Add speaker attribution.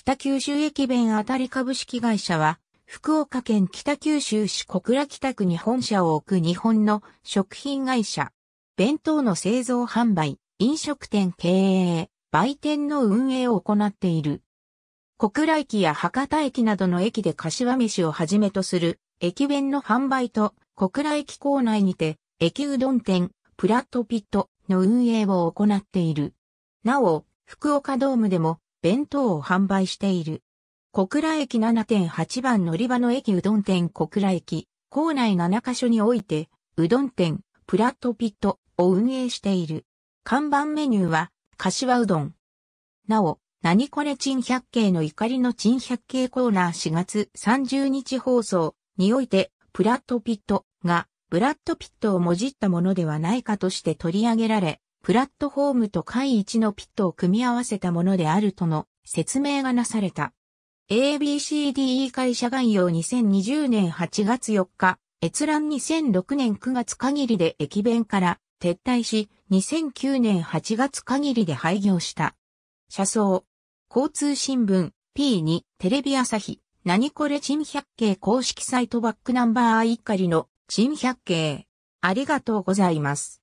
Speaker 1: 北九州駅弁あたり株式会社は、福岡県北九州市小倉北区に本社を置く日本の食品会社。弁当の製造販売、飲食店経営、売店の運営を行っている。小倉駅や博多駅などの駅で柏飯をはじめとする駅弁の販売と小倉駅構内にて駅うどん店プラットピットの運営を行っている。なお、福岡ドームでも弁当を販売している。小倉駅7.8番乗り場の駅うどん店小倉駅、構内7カ所において、うどん店、プラットピットを運営している。看板メニューは、柏うどん。なお、何これ珍百景の怒りの珍百景コーナー4月30日放送において、プラットピットが、ブラッドピットをもじったものではないかとして取り上げられ、プラットフォームと会一のピットを組み合わせたものであるとの説明がなされた。ABCDE 会社概要2020年8月4日、閲覧2006年9月限りで駅弁から撤退し、2009年8月限りで廃業した。車窓、交通新聞、P2、テレビ朝日、何これ珍百景公式サイトバックナンバー以下りの珍百景。ありがとうございます。